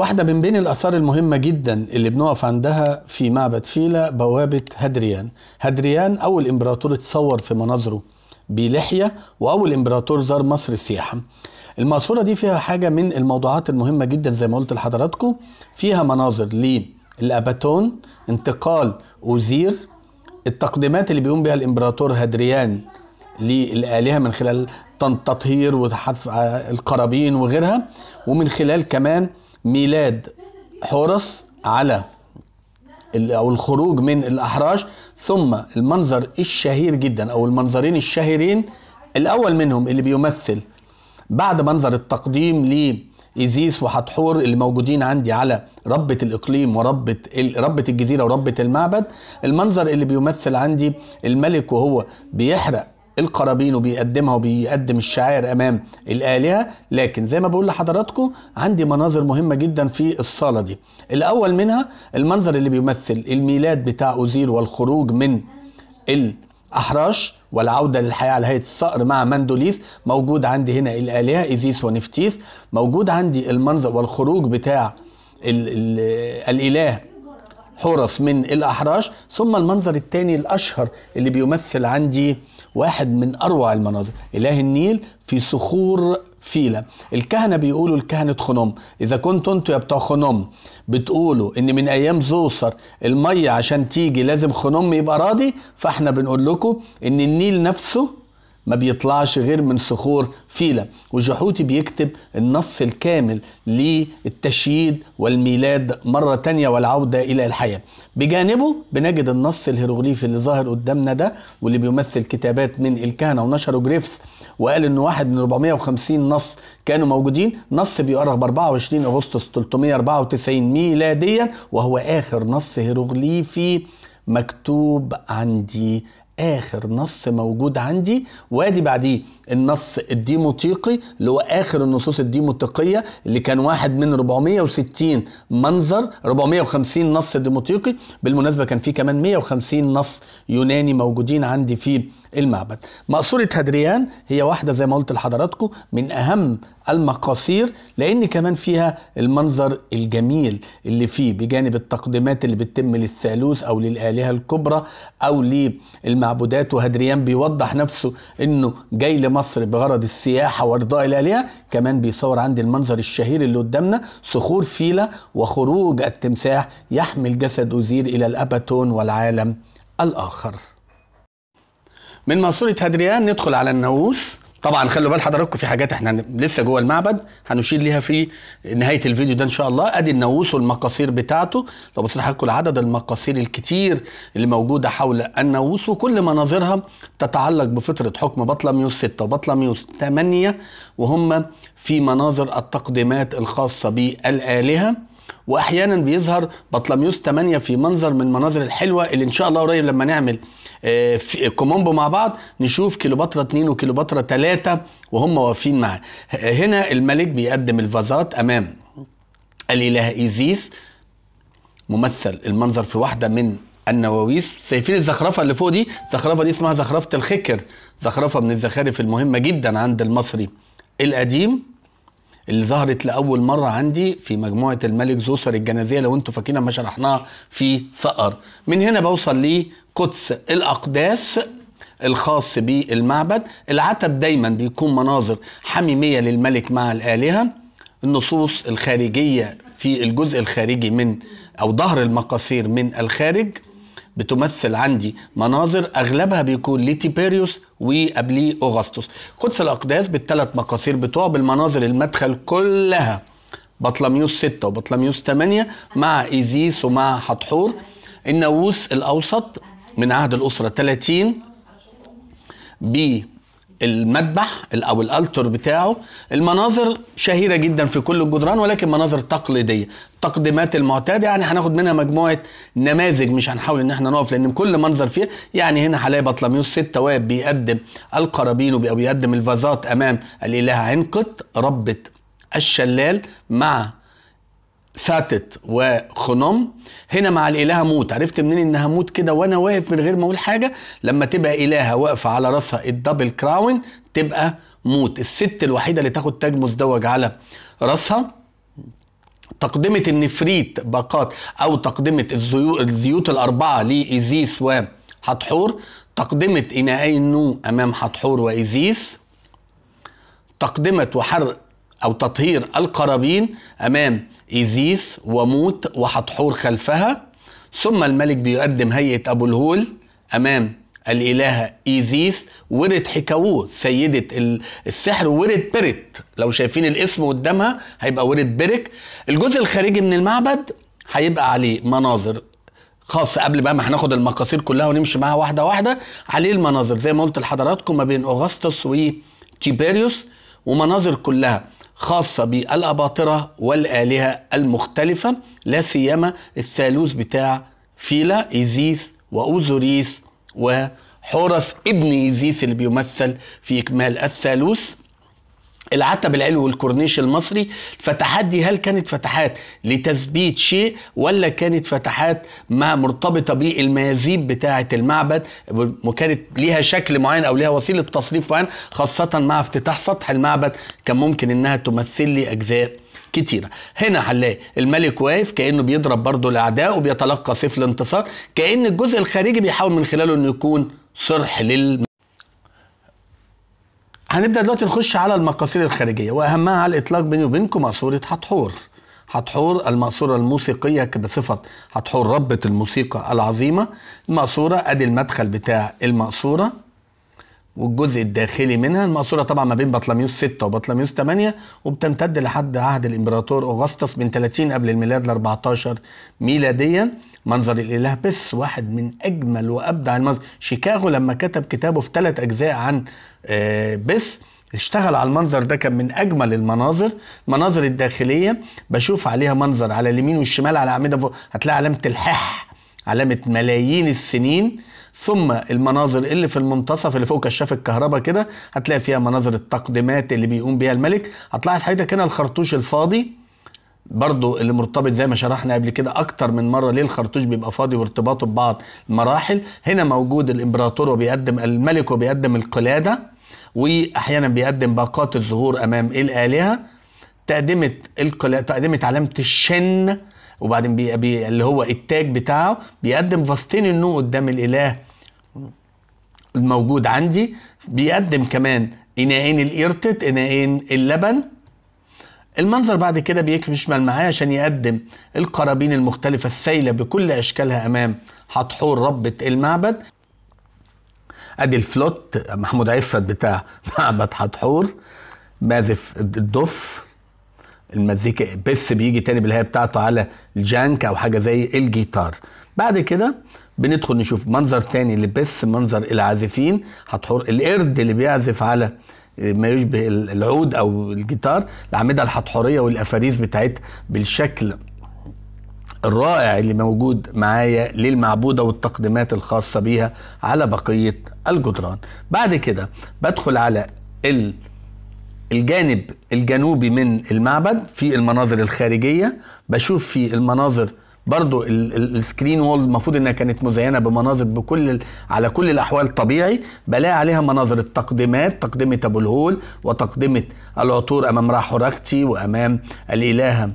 واحدة من بين الآثار المهمة جدا اللي بنقف عندها في معبد فيلا بوابة هدريان هدريان أول إمبراطور اتصور في مناظره بلحية وأول إمبراطور زار مصر سياحة المقصورة دي فيها حاجة من الموضوعات المهمة جدا زي ما قلت لحضراتكم فيها مناظر للأباتون انتقال أوزير التقديمات اللي بيقوم بها الإمبراطور هدريان للآلهة من خلال تطهير وتحف آه، القرابين وغيرها ومن خلال كمان ميلاد حورس على او الخروج من الاحراش ثم المنظر الشهير جدا او المنظرين الشهيرين الاول منهم اللي بيمثل بعد منظر التقديم لإيزيس وحتحور اللي موجودين عندي على ربة الإقليم وربة ربة الجزيرة وربة المعبد المنظر اللي بيمثل عندي الملك وهو بيحرق القرابين وبيقدمها وبيقدم الشعائر امام الالهه لكن زي ما بقول لحضراتكم عندي مناظر مهمه جدا في الصاله دي الاول منها المنظر اللي بيمثل الميلاد بتاع اوزير والخروج من الاحراش والعودة للحياة على هيئة الصقر مع مندوليس موجود عندي هنا الآلهة إيزيس ونفتيس موجود عندي المنظر والخروج بتاع الـ الـ الإله حرس من الأحراش ثم المنظر الثاني الأشهر اللي بيمثل عندي واحد من أروع المناظر إله النيل في صخور فيلة الكهنة بيقولوا الكهنة خنوم إذا كنتوا أنتوا يا بتوع خنوم بتقولوا إن من أيام زوسر المية عشان تيجي لازم خنوم يبقى راضي فإحنا بنقول لكم إن النيل نفسه ما بيطلعش غير من صخور فيلة وجحوتي بيكتب النص الكامل للتشييد والميلاد مرة تانية والعودة إلى الحياة بجانبه بنجد النص الهيروغليفي اللي ظاهر قدامنا ده واللي بيمثل كتابات من الكهنة ونشره جريفس وقال انه واحد من 450 نص كانوا موجودين نص بيؤرخ ب 24 اغسطس 394 ميلاديا وهو اخر نص هيروغليفي مكتوب عندي اخر نص موجود عندي وادي بعديه النص الديموتيقي اللي هو اخر النصوص الديموتيقيه اللي كان واحد من 460 منظر 450 نص ديموتيقي بالمناسبه كان في كمان 150 نص يوناني موجودين عندي في المعبد مقصورة هدريان هي واحدة زي ما قلت لحضراتكم من أهم المقاصير لأن كمان فيها المنظر الجميل اللي فيه بجانب التقديمات اللي بتتم للثالوث أو للآلهة الكبرى أو للمعبودات وهدريان بيوضح نفسه أنه جاي لمصر بغرض السياحة وإرضاء الآلهة كمان بيصور عندي المنظر الشهير اللي قدامنا صخور فيلة وخروج التمساح يحمل جسد أوزير إلى الأباتون والعالم الآخر من ماسوره هدريان ندخل على الناووس طبعا خلوا بال حضراتكم في حاجات احنا لسه جوه المعبد هنشير ليها في نهايه الفيديو ده ان شاء الله ادي الناووس والمقاصير بتاعته لو بصينا لحضراتكم عدد المقاصير الكتير اللي موجوده حول الناووس وكل مناظرها تتعلق بفتره حكم بطلميوس 6 وبطلميوس 8 وهم في مناظر التقديمات الخاصه بالالهه واحيانا بيظهر بطلميوس 8 في منظر من المناظر الحلوه اللي ان شاء الله قريب لما نعمل آه، كومومبو مع بعض نشوف كيلوباترا 2 وكيلوباترا 3 وهم واقفين معاه هنا الملك بيقدم الفازات امام الاله ايزيس ممثل المنظر في واحده من النواويس شايفين الزخرفه اللي فوق دي الزخرفه دي اسمها زخرفه الخكر زخرفه من الزخارف المهمه جدا عند المصري القديم اللي ظهرت لاول مره عندي في مجموعه الملك زوسر الجنازيه لو انتم فاكرين ما شرحناها في فقر من هنا بوصل لقدس الاقداس الخاص بالمعبد العتب دايما بيكون مناظر حميميه للملك مع الالهه النصوص الخارجيه في الجزء الخارجي من او ظهر المقاصير من الخارج بتمثل عندي مناظر اغلبها بيكون لتيبيريوس وقبليه اوغسطس قدس الاقداس بالثلاث مقاصير بتوع بالمناظر المدخل كلها بطلميوس 6 وبطلميوس 8 مع ايزيس ومع حتحور الناووس الاوسط من عهد الاسره 30 ب المذبح او الالتر بتاعه المناظر شهيره جدا في كل الجدران ولكن مناظر تقليديه تقديمات المعتاده يعني هناخد منها مجموعه نماذج مش هنحاول ان احنا نقف لان كل منظر فيه يعني هنا هلاقي بطلميوس ست تواب بيقدم القرابين وبيقدم الفازات امام الالهه عنقت ربه الشلال مع ساتت وخنوم هنا مع الإلهة موت عرفت منين إنها موت كده وأنا واقف من غير ما أقول حاجة لما تبقى إلهة واقفة على راسها الدبل كراون تبقى موت الست الوحيدة اللي تاخد تاج مزدوج على راسها تقدمة النفريت باقات أو تقدمة الزيوت الأربعة لإيزيس وحتحور تقدمة إناء النو أمام حتحور وإيزيس تقدمة وحرق او تطهير القرابين امام ايزيس وموت وحتحور خلفها ثم الملك بيقدم هيئه ابو الهول امام الإلهة إيزيس ورد حكاوو سيدة السحر ورد برك لو شايفين الاسم قدامها هيبقى ورد برك الجزء الخارجي من المعبد هيبقى عليه مناظر خاصة قبل بقى ما هناخد المقاصير كلها ونمشي معاها واحدة واحدة عليه المناظر زي ما قلت لحضراتكم ما بين أغسطس وتيبيريوس ومناظر كلها خاصة بالأباطرة والآلهة المختلفة لا سيما الثالوث بتاع فيلا إيزيس وأوزوريس وحورس ابن إيزيس اللي بيمثل في إكمال الثالوث العتب العلوي والكورنيش المصري الفتحات دي هل كانت فتحات لتثبيت شيء ولا كانت فتحات ما مرتبطة بالميازيب بتاعة المعبد وكانت ليها شكل معين أو ليها وسيلة تصريف معين خاصة مع افتتاح سطح المعبد كان ممكن إنها تمثل لي أجزاء كتيرة هنا هنلاقي الملك واقف كأنه بيضرب برضه الأعداء وبيتلقى سيف الانتصار كأن الجزء الخارجي بيحاول من خلاله أنه يكون صرح لل هنبدا دلوقتي نخش على المقاصير الخارجيه واهمها على الاطلاق بيني وبينكم مقصوره حتحور هتحور المقصوره الموسيقيه بصفه حتحور ربة الموسيقى العظيمه المقصوره ادي المدخل بتاع المقصوره والجزء الداخلي منها المقصوره طبعا ما بين بطلميوس 6 وبطلميوس 8 وبتمتد لحد عهد الامبراطور اوغسطس من 30 قبل الميلاد ل 14 ميلاديا منظر الاله بس واحد من اجمل وابدع المنظر شيكاغو لما كتب كتابه في ثلاث اجزاء عن آه، بس اشتغل على المنظر ده كان من اجمل المناظر المناظر الداخليه بشوف عليها منظر على اليمين والشمال على اعمده فوق هتلاقي علامه الحح علامه ملايين السنين ثم المناظر اللي في المنتصف اللي فوق كشاف الكهرباء كده هتلاقي فيها مناظر التقدمات اللي بيقوم بيها الملك هتلاحظ حضرتك هنا الخرطوش الفاضي برضو اللي مرتبط زي ما شرحنا قبل كده اكتر من مره ليه الخرطوش بيبقى فاضي وارتباطه ببعض مراحل هنا موجود الامبراطور وبيقدم الملك وبيقدم القلاده واحيانا بيقدم باقات الظهور امام الالهه تقدمت القلاده تقدمت علامه الشن وبعدين بي... بي... اللي هو التاج بتاعه بيقدم فاستين النو قدام الاله الموجود عندي بيقدم كمان اناءين الارتت اناءين اللبن المنظر بعد كده بيشمل معايا عشان يقدم القرابين المختلفة السايلة بكل أشكالها أمام حتحور ربة المعبد ادي الفلوت محمود عفت بتاع معبد حتحور مازف الدف المزيكا بس بيجي تاني بالهيئه بتاعته على الجانك او حاجه زي الجيتار بعد كده بندخل نشوف منظر تاني لبس منظر العازفين حطحور القرد اللي بيعزف على ما يشبه العود او الجيتار الاعمده الحطحوريه والافاريز بتاعتها بالشكل الرائع اللي موجود معايا للمعبودة والتقديمات الخاصة بيها على بقية الجدران بعد كده بدخل على الجانب الجنوبي من المعبد في المناظر الخارجية بشوف في المناظر برضو السكرين وول المفروض انها كانت مزينه بمناظر بكل على كل الاحوال طبيعي بلاقي عليها مناظر التقديمات تقدمه ابو الهول وتقدمه العطور امام راح حرختي وامام الالهه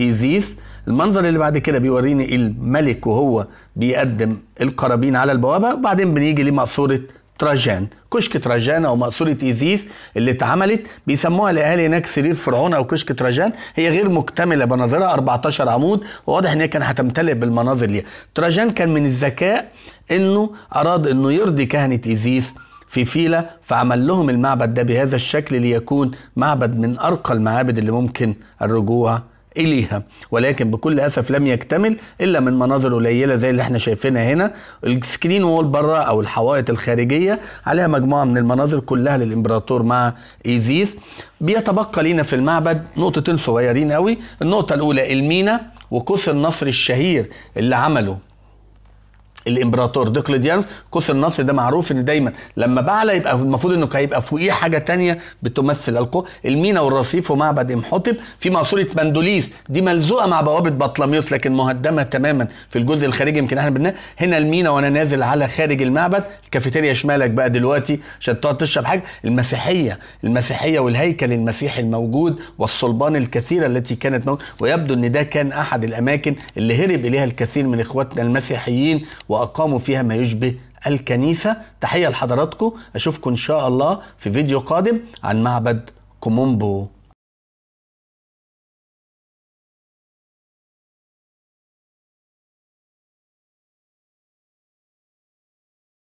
ايزيس المنظر اللي بعد كده بيوريني الملك وهو بيقدم القرابين على البوابه وبعدين بنيجي لمقصوره تراجان كشك تراجان او مقصوره ايزيس اللي اتعملت بيسموها الاهالي هناك سرير فرعون او كشك تراجان هي غير مكتمله بناظرها 14 عمود وواضح ان هي كانت هتمتلئ بالمناظر ليها تراجان كان من الذكاء انه اراد انه يرضي كهنه ايزيس في فيلا فعمل لهم المعبد ده بهذا الشكل ليكون معبد من ارقى المعابد اللي ممكن الرجوع إليها ولكن بكل أسف لم يكتمل إلا من مناظر قليلة زي اللي احنا شايفينها هنا السكرين وول بره أو الحوائط الخارجية عليها مجموعة من المناظر كلها للإمبراطور مع إيزيس بيتبقى لينا في المعبد نقطتين صغيرين قوي النقطة الأولى المينا وقوس النصر الشهير اللي عمله الامبراطور دوكليديان قوس النصر ده معروف ان دايما لما بعلى يبقى المفروض انه هيبقى فوقيه حاجه تانية بتمثل القوه المينا والرصيف ومعبد امحوتب في ماسوره مندوليس دي ملزوقه مع بوابه بطلميوس لكن مهدمه تماما في الجزء الخارجي يمكن احنا بنا هنا المينا وانا نازل على خارج المعبد الكافيتيريا شمالك بقى دلوقتي عشان تقعد تشرب حاجه المسيحيه المسيحيه والهيكل المسيحي الموجود والصلبان الكثيره التي كانت موجود ويبدو ان ده كان احد الاماكن اللي هرب اليها الكثير من اخواتنا المسيحيين و واقاموا فيها ما يشبه الكنيسه تحيه لحضراتكم اشوفكم ان شاء الله في فيديو قادم عن معبد كومومبو